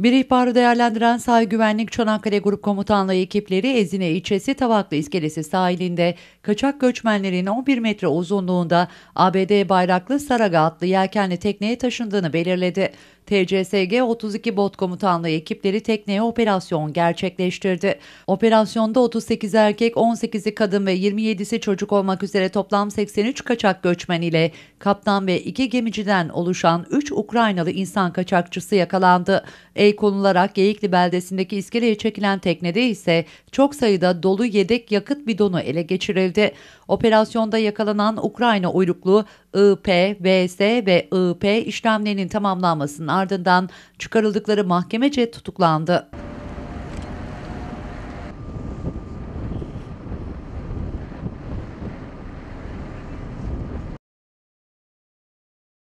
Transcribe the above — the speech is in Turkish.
Bir ihbarı değerlendiren sahil güvenlik Çanakkale Grup Komutanlığı ekipleri Ezine ilçesi Tavaklı İskelesi sahilinde kaçak göçmenlerin 11 metre uzunluğunda ABD bayraklı Saraga adlı yelkenli tekneye taşındığını belirledi. TCSG 32 Bot Komutanlığı ekipleri tekneye operasyon gerçekleştirdi. Operasyonda 38 erkek, 18'i kadın ve 27'si çocuk olmak üzere toplam 83 kaçak göçmen ile kaptan ve iki gemiciden oluşan 3 Ukraynalı insan kaçakçısı yakalandı. El konularak Geyikli beldesindeki iskeleye çekilen teknede ise çok sayıda dolu yedek yakıt bidonu ele geçirildi. Operasyonda yakalanan Ukrayna uyruklu IP, VS ve IP işlemlerinin tamamlanmasının ardından çıkarıldıkları mahkemece tutuklandı.